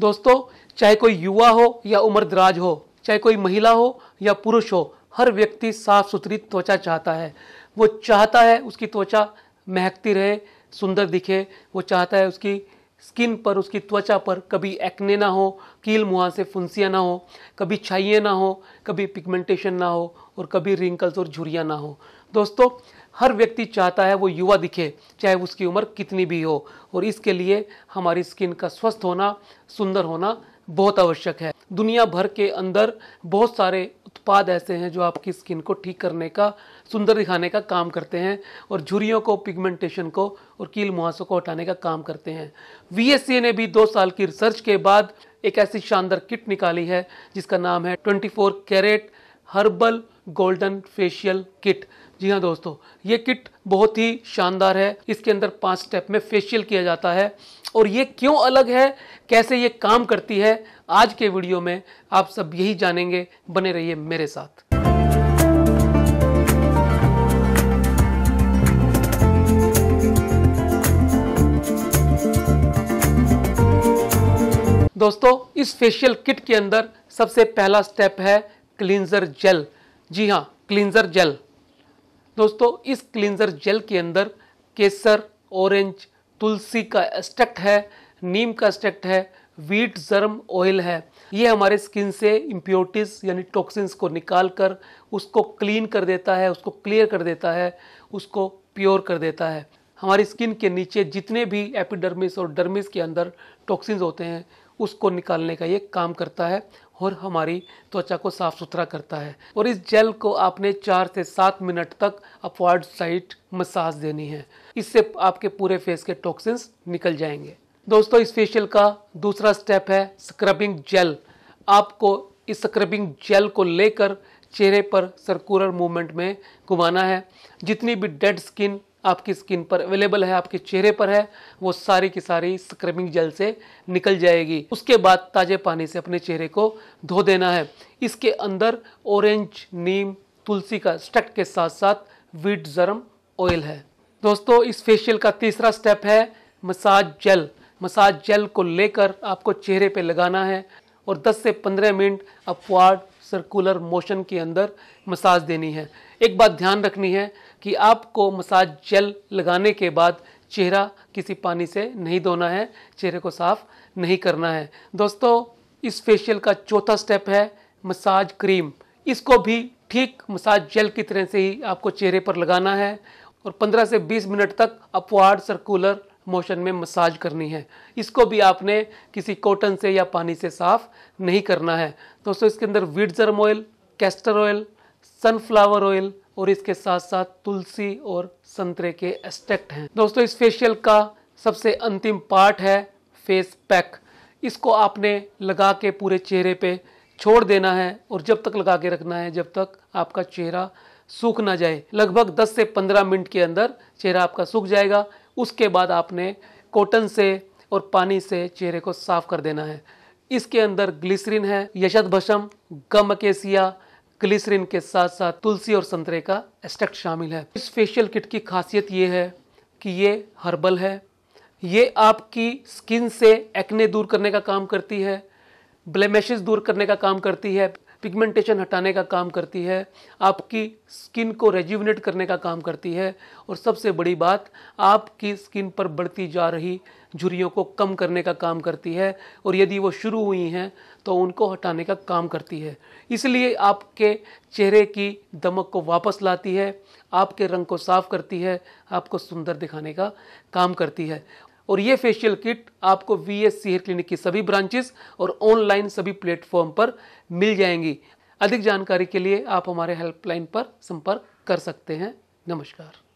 दोस्तों चाहे कोई युवा हो या उम्र दराज हो चाहे कोई महिला हो या पुरुष हो हर व्यक्ति साफ सुथरी त्वचा चाहता है वो चाहता है उसकी त्वचा महकती रहे सुंदर दिखे वो चाहता है उसकी स्किन पर उसकी त्वचा पर कभी एक्ने ना हो कील मुहां से फुंसियाँ ना हो कभी छाइए ना हो कभी पिगमेंटेशन ना हो और कभी रिंकल्स और झुरियाँ ना हो दोस्तों हर व्यक्ति चाहता है वो युवा दिखे चाहे उसकी उम्र कितनी भी हो और इसके लिए हमारी स्किन का स्वस्थ होना सुंदर होना बहुत आवश्यक है दुनिया भर के अंदर बहुत सारे उत्पाद ऐसे हैं जो आपकी स्किन को ठीक करने का सुंदर दिखाने का काम करते हैं और झुरियों को पिगमेंटेशन को और कील मुहासों को हटाने का काम करते हैं वी ने भी दो साल की रिसर्च के बाद एक ऐसी शानदार किट निकाली है जिसका नाम है 24 carat herbal golden facial kit जी हाँ दोस्तों ये किट बहुत ही शानदार है इसके अंदर पांच स्टेप में फेशियल किया जाता है और ये क्यों अलग है कैसे ये काम करती है आज के वीडियो में आप सब यही जानेंगे बने रहिए मेरे साथ दोस्तों इस फेशियल किट के अंदर सबसे पहला स्टेप है क्लींजर जेल जी हाँ क्लिनज़र जेल दोस्तों इस क्लिनज़र जेल के अंदर केसर ऑरेंज तुलसी का एक्सट्रैक्ट है नीम का एक्सट्रैक्ट है वीट जर्म ऑयल है ये हमारे स्किन से इम्प्योरिटीज़ यानी टॉक्सिन्स को निकाल कर उसको क्लीन कर देता है उसको क्लियर कर देता है उसको प्योर कर देता है हमारी स्किन के नीचे जितने भी एपिडर्मिस और डर्मिस के अंदर टॉक्सिन्स होते हैं उसको निकालने का ये काम करता है और हमारी त्वचा को साफ सुथरा करता है और इस जेल को आपने चार से सात मिनट तक अपवर्ड साइड मसाज देनी है इससे आपके पूरे फेस के टॉक्सिन्स निकल जाएंगे दोस्तों इस फेशियल का दूसरा स्टेप है स्क्रबिंग जेल आपको इस स्क्रबिंग जेल को लेकर चेहरे पर सर्कुलर मूवमेंट में घुमाना है जितनी भी डेड स्किन आपकी स्किन पर अवेलेबल है आपके चेहरे पर है वो सारी की सारी स्क्रबिंग जेल से निकल जाएगी उसके बाद ताजे पानी से अपने चेहरे को धो देना है इसके अंदर ऑरेंज नीम तुलसी का स्टक के साथ साथ वीट जरम ऑयल है दोस्तों इस फेशियल का तीसरा स्टेप है मसाज जेल मसाज जेल को लेकर आपको चेहरे पे लगाना है और 10 से 15 मिनट अपवार्ड सर्कुलर मोशन के अंदर मसाज देनी है एक बात ध्यान रखनी है कि आपको मसाज जेल लगाने के बाद चेहरा किसी पानी से नहीं धोना है चेहरे को साफ नहीं करना है दोस्तों इस फेशियल का चौथा स्टेप है मसाज क्रीम इसको भी ठीक मसाज जेल की तरह से ही आपको चेहरे पर लगाना है और 15 से 20 मिनट तक अपवार्ड सर्कुलर मोशन में मसाज करनी है इसको भी आपने किसी कॉटन से या पानी से साफ नहीं करना है दोस्तों इसके अंदर wheat germ oil castor oil sunflower oil और इसके साथ साथ तुलसी और संतरे के एस्टेक्ट हैं दोस्तों इस फेशियल का सबसे अंतिम पार्ट है फेस पैक इसको आपने लगा के पूरे चेहरे पे छोड़ देना है और जब तक लगा के रखना है जब तक आपका चेहरा सूख ना जाए लगभग 10 से 15 मिनट के अंदर चेहरा आपका सूख जाएगा उसके बाद आपने कॉटन से और पानी से चेहरे को साफ कर देना है इसके अंदर ग्लिसरीन है यशद भसम गम केसिया ग्लिसरिन के साथ साथ तुलसी और संतरे का एक्सट्रैक्ट शामिल है इस फेशियल किट की खासियत ये है कि ये हर्बल है ये आपकी स्किन से एक्ने दूर करने का काम करती है ब्लेमेशेस दूर करने का काम करती है पिगमेंटेशन हटाने का काम करती है आपकी स्किन को रेजुविनेट करने का काम करती है और सबसे बड़ी बात आपकी स्किन पर बढ़ती जा रही झुरियों को कम करने का काम करती है और यदि वो शुरू हुई हैं तो उनको हटाने का काम करती है इसलिए आपके चेहरे की दमक को वापस लाती है आपके रंग को साफ करती है आपको सुंदर दिखाने का काम करती है और ये फेशियल किट आपको वी एस सी क्लिनिक की सभी ब्रांचेस और ऑनलाइन सभी प्लेटफॉर्म पर मिल जाएंगी अधिक जानकारी के लिए आप हमारे हेल्पलाइन पर संपर्क कर सकते हैं नमस्कार